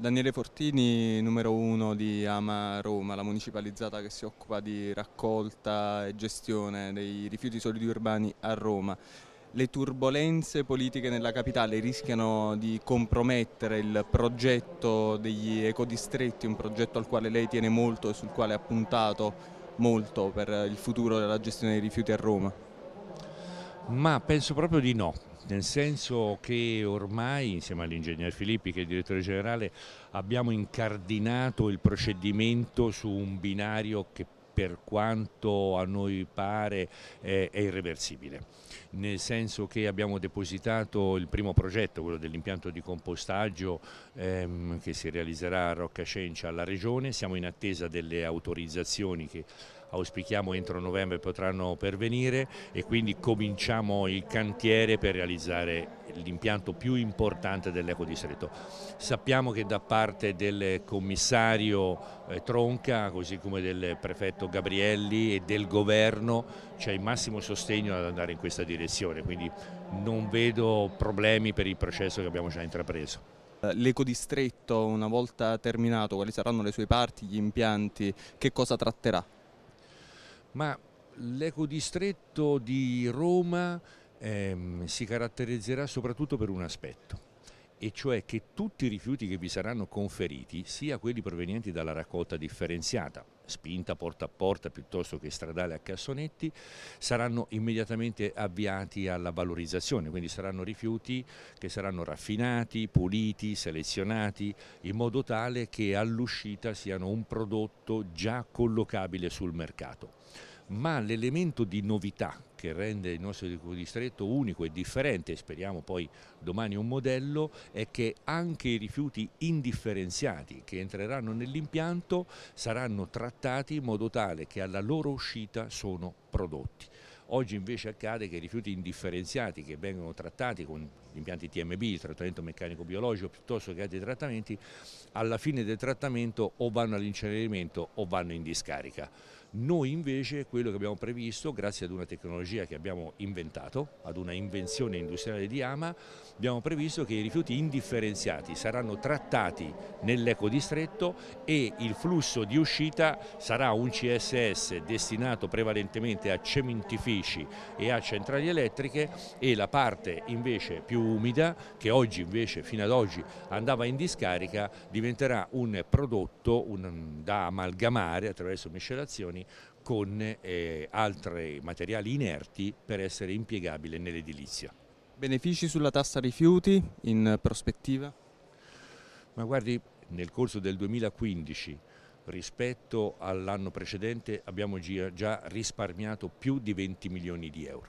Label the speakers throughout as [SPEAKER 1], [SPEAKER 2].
[SPEAKER 1] Daniele Fortini, numero uno di Ama Roma, la municipalizzata che si occupa di raccolta e gestione dei rifiuti solidi urbani a Roma. Le turbulenze politiche nella capitale rischiano di compromettere il progetto degli ecodistretti, un progetto al quale lei tiene molto e sul quale ha puntato molto per il futuro della gestione dei rifiuti a Roma?
[SPEAKER 2] Ma penso proprio di no, nel senso che ormai insieme all'ingegner Filippi che è il direttore generale abbiamo incardinato il procedimento su un binario che per quanto a noi pare è, è irreversibile, nel senso che abbiamo depositato il primo progetto, quello dell'impianto di compostaggio ehm, che si realizzerà a Roccascencia alla Regione, siamo in attesa delle autorizzazioni che auspichiamo entro novembre potranno pervenire e quindi cominciamo il cantiere per realizzare l'impianto più importante dell'Eco di Sappiamo che da parte del commissario eh, Tronca, così come del prefetto Gabrielli e del governo c'è il massimo sostegno ad andare
[SPEAKER 1] in questa direzione, quindi non vedo problemi per il processo che abbiamo già intrapreso. Eh, l'ecodistretto, una volta terminato, quali saranno le sue parti, gli impianti, che cosa tratterà?
[SPEAKER 2] Ma l'ecodistretto di Roma ehm, si caratterizzerà soprattutto per un aspetto e cioè che tutti i rifiuti che vi saranno conferiti, sia quelli provenienti dalla raccolta differenziata, spinta porta a porta piuttosto che stradale a cassonetti, saranno immediatamente avviati alla valorizzazione, quindi saranno rifiuti che saranno raffinati, puliti, selezionati, in modo tale che all'uscita siano un prodotto già collocabile sul mercato. Ma l'elemento di novità che rende il nostro distretto unico e differente, speriamo poi domani un modello, è che anche i rifiuti indifferenziati che entreranno nell'impianto saranno trattati in modo tale che alla loro uscita sono prodotti. Oggi invece accade che i rifiuti indifferenziati che vengono trattati con gli impianti TMB, il trattamento meccanico biologico piuttosto che altri trattamenti, alla fine del trattamento o vanno all'incenerimento o vanno in discarica. Noi invece quello che abbiamo previsto, grazie ad una tecnologia che abbiamo inventato, ad una invenzione industriale di Ama, abbiamo previsto che i rifiuti indifferenziati saranno trattati nell'ecodistretto e il flusso di uscita sarà un CSS destinato prevalentemente a cementifici e a centrali elettriche e la parte invece più umida, che oggi invece fino ad oggi andava in discarica, diventerà un prodotto un, da amalgamare attraverso miscelazioni urbani con eh, altri materiali inerti per essere impiegabile nell'edilizia. Benefici sulla tassa
[SPEAKER 1] rifiuti in prospettiva?
[SPEAKER 2] Ma guardi, nel corso del 2015 rispetto all'anno precedente abbiamo già risparmiato più di 20 milioni di euro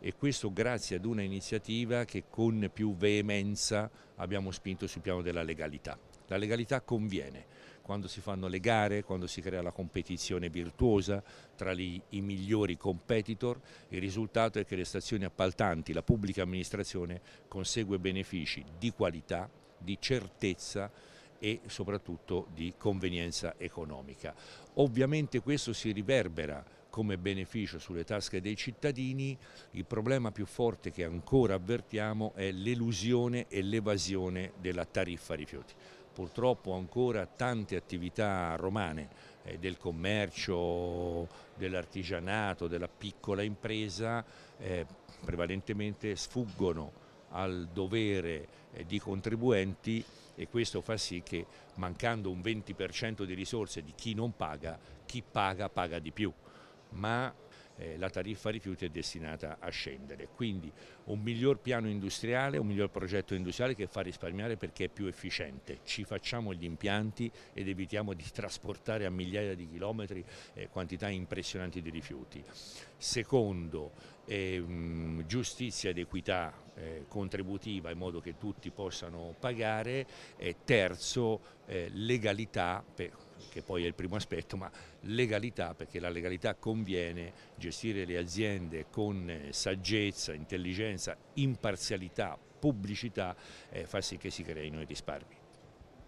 [SPEAKER 2] e questo grazie ad una iniziativa che con più veemenza abbiamo spinto sul piano della legalità. La legalità conviene quando si fanno le gare, quando si crea la competizione virtuosa tra gli, i migliori competitor, il risultato è che le stazioni appaltanti, la pubblica amministrazione consegue benefici di qualità, di certezza e soprattutto di convenienza economica. Ovviamente questo si riverbera come beneficio sulle tasche dei cittadini, il problema più forte che ancora avvertiamo è l'elusione e l'evasione della tariffa rifiuti purtroppo ancora tante attività romane eh, del commercio, dell'artigianato, della piccola impresa eh, prevalentemente sfuggono al dovere eh, di contribuenti e questo fa sì che mancando un 20% di risorse di chi non paga, chi paga paga di più. Ma eh, la tariffa rifiuti è destinata a scendere. Quindi un miglior piano industriale, un miglior progetto industriale che fa risparmiare perché è più efficiente. Ci facciamo gli impianti ed evitiamo di trasportare a migliaia di chilometri eh, quantità impressionanti di rifiuti. Secondo, ehm, giustizia ed equità eh, contributiva in modo che tutti possano pagare. E terzo, eh, legalità. Per, che poi è il primo aspetto, ma legalità, perché la legalità conviene gestire le aziende con eh, saggezza, intelligenza, imparzialità, pubblicità, eh, far sì che si creino
[SPEAKER 1] i risparmi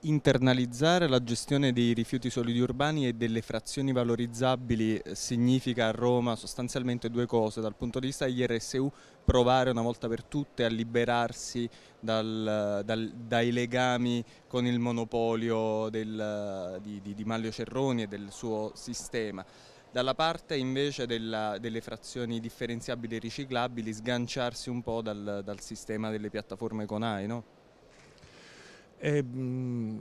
[SPEAKER 1] internalizzare la gestione dei rifiuti solidi urbani e delle frazioni valorizzabili eh, significa a Roma sostanzialmente due cose, dal punto di vista degli RSU provare una volta per tutte a liberarsi dal, dal, dai legami con il monopolio del, di, di, di Maglio Cerroni e del suo sistema dalla parte invece della, delle frazioni differenziabili e riciclabili sganciarsi un po' dal, dal sistema delle piattaforme Conai, no? Eh, mm,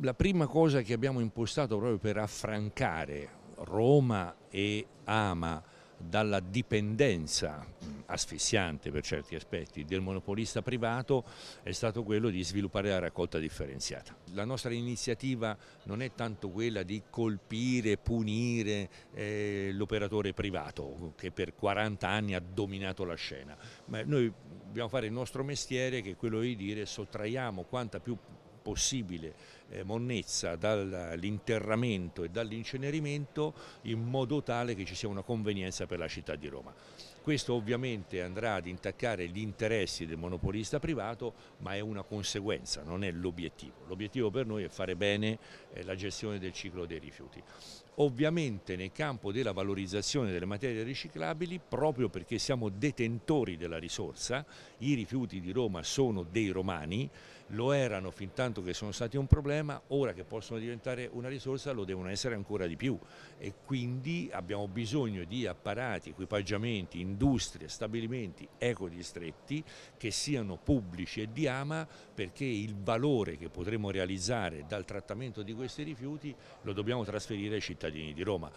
[SPEAKER 1] la prima cosa che abbiamo impostato proprio per
[SPEAKER 2] affrancare Roma e Ama dalla dipendenza mm, asfissiante per certi aspetti del monopolista privato è stato quello di sviluppare la raccolta differenziata. La nostra iniziativa non è tanto quella di colpire, punire eh, l'operatore privato che per 40 anni ha dominato la scena, ma noi dobbiamo fare il nostro mestiere che è quello di dire sottraiamo quanta più possibile eh, monnezza dall'interramento e dall'incenerimento in modo tale che ci sia una convenienza per la città di Roma. Questo ovviamente andrà ad intaccare gli interessi del monopolista privato, ma è una conseguenza, non è l'obiettivo. L'obiettivo per noi è fare bene eh, la gestione del ciclo dei rifiuti. Ovviamente nel campo della valorizzazione delle materie riciclabili, proprio perché siamo detentori della risorsa, i rifiuti di Roma sono dei romani, lo erano fin tanto che sono stati un problema, ora che possono diventare una risorsa lo devono essere ancora di più e quindi abbiamo bisogno di apparati, equipaggiamenti, industrie, stabilimenti ecodistretti che siano pubblici e di ama perché il valore che potremo realizzare dal trattamento di questi rifiuti lo dobbiamo trasferire ai cittadini cittadini di Roma.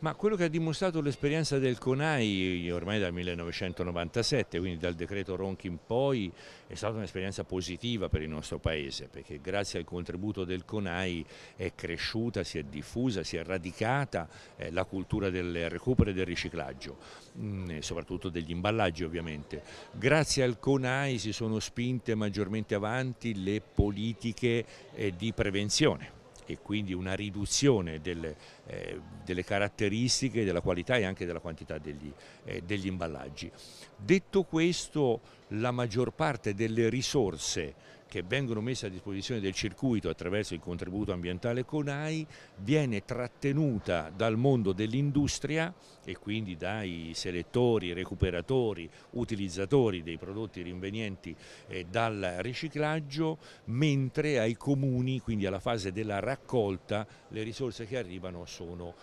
[SPEAKER 2] Ma quello che ha dimostrato l'esperienza del CONAI ormai dal 1997, quindi dal decreto Ronchi in poi, è stata un'esperienza positiva per il nostro Paese, perché grazie al contributo del CONAI è cresciuta, si è diffusa, si è radicata eh, la cultura del recupero e del riciclaggio, mh, mm, soprattutto degli imballaggi ovviamente. Grazie al CONAI si sono spinte maggiormente avanti le politiche eh, di prevenzione e quindi una riduzione delle, eh, delle, caratteristiche, della qualità e anche della quantità degli, eh, degli imballaggi. Detto questo, la maggior parte delle risorse che vengono messe a disposizione del circuito attraverso il contributo ambientale CONAI viene trattenuta dal mondo dell'industria e quindi dai selettori, recuperatori, utilizzatori dei prodotti rinvenienti eh, dal riciclaggio, mentre ai comuni, quindi alla fase della raccolta, le risorse che arrivano sono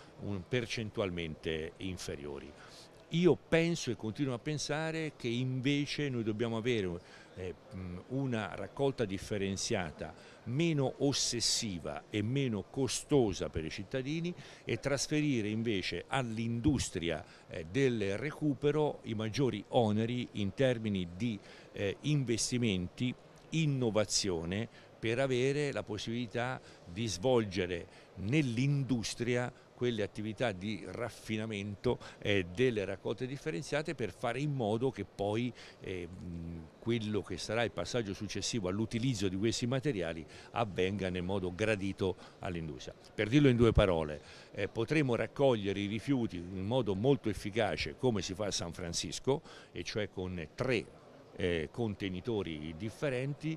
[SPEAKER 2] percentualmente inferiori. Io penso e continuo a pensare che invece noi dobbiamo avere eh, una raccolta differenziata meno ossessiva e meno costosa per i cittadini e trasferire invece all'industria eh, del recupero i maggiori oneri in termini di eh, investimenti, innovazione per avere la possibilità di svolgere nell'industria quelle attività di raffinamento eh, delle raccolte differenziate per fare in modo che poi eh, quello che sarà il passaggio successivo all'utilizzo di questi materiali avvenga nel modo gradito all'industria. Per dirlo in due parole, eh, potremo raccogliere i rifiuti in modo molto efficace come si fa a San Francisco, e cioè con tre eh, contenitori differenti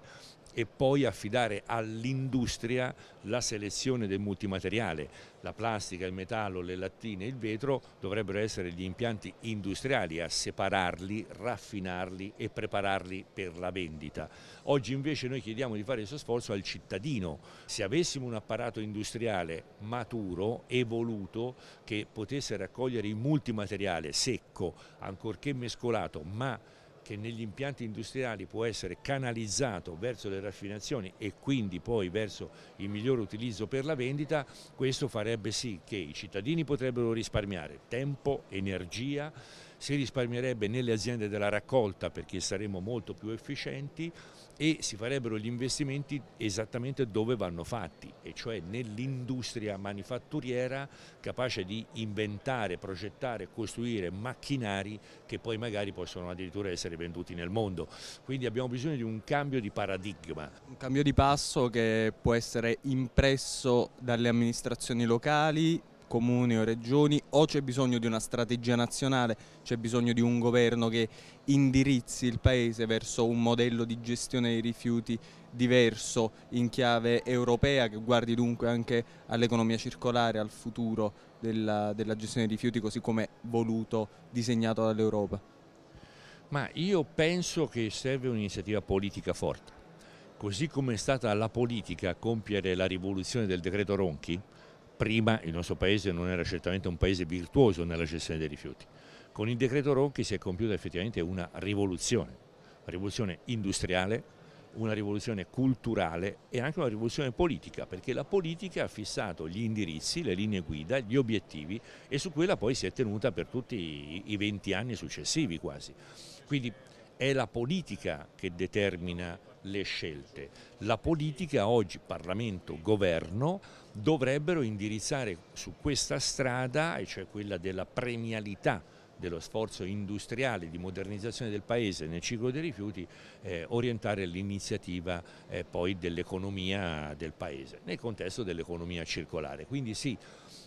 [SPEAKER 2] e poi affidare all'industria la selezione del multimateriale. La plastica, il metallo, le lattine, il vetro dovrebbero essere gli impianti industriali a separarli, raffinarli e prepararli per la vendita. Oggi invece noi chiediamo di fare questo sforzo al cittadino. Se avessimo un apparato industriale maturo, evoluto, che potesse raccogliere il multimateriale secco, ancorché mescolato, ma che negli impianti industriali può essere canalizzato verso le raffinazioni e quindi poi verso il migliore utilizzo per la vendita, questo farebbe sì che i cittadini potrebbero risparmiare tempo, energia, si risparmierebbe nelle aziende della raccolta perché saremmo molto più efficienti e si farebbero gli investimenti esattamente dove vanno fatti, e cioè nell'industria manifatturiera capace di inventare, progettare, costruire macchinari che poi magari possono addirittura essere venduti nel mondo. Quindi abbiamo bisogno di un cambio di paradigma. Un cambio
[SPEAKER 1] di passo che può essere impresso dalle amministrazioni locali, comuni o regioni o c'è bisogno di una strategia nazionale, c'è bisogno di un governo che indirizzi il Paese verso un modello di gestione dei rifiuti diverso in chiave europea che guardi dunque anche all'economia circolare, al futuro della, della gestione dei rifiuti così come voluto, disegnato dall'Europa? Ma io penso che serve un'iniziativa politica forte. Così come è
[SPEAKER 2] stata la politica a compiere la rivoluzione del decreto Ronchi, prima il nostro paese non era certamente un paese virtuoso nella gestione dei rifiuti. Con il decreto Ronchi si è compiuta effettivamente una rivoluzione, una rivoluzione industriale, una rivoluzione culturale e anche una rivoluzione politica, perché la politica ha fissato gli indirizzi, le linee guida, gli obiettivi e su quella poi si è tenuta per tutti i 20 anni successivi quasi. Quindi è la politica che determina le scelte. La politica oggi, Parlamento, Governo, dovrebbero indirizzare su questa strada, e cioè quella della premialità dello sforzo industriale di modernizzazione del Paese nel ciclo dei rifiuti, eh, orientare l'iniziativa eh, poi dell'economia del Paese, nel contesto dell'economia circolare. Quindi sì,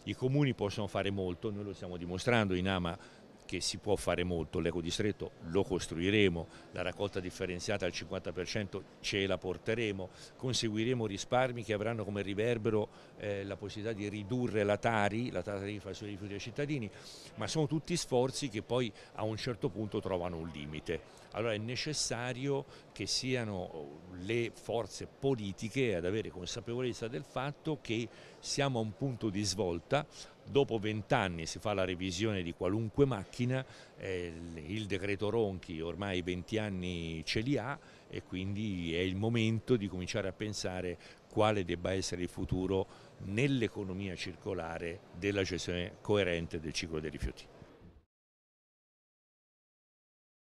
[SPEAKER 2] i comuni possono fare molto, noi lo stiamo dimostrando in AMA che si può fare molto, l'ecodistretto lo costruiremo, la raccolta differenziata al 50% ce la porteremo, conseguiremo risparmi che avranno come riverbero eh, la possibilità di ridurre la Tari, la tariffa sui rifiuti ai cittadini, ma sono tutti sforzi che poi a un certo punto trovano un limite allora è necessario che siano uh, le forze politiche ad avere consapevolezza del fatto che siamo a un punto di svolta, dopo vent'anni si fa la revisione di qualunque macchina, eh, il decreto Ronchi ormai 20 anni ce li ha e quindi è il momento di cominciare a pensare quale debba essere il futuro nell'economia circolare della
[SPEAKER 1] gestione coerente del ciclo dei rifiuti.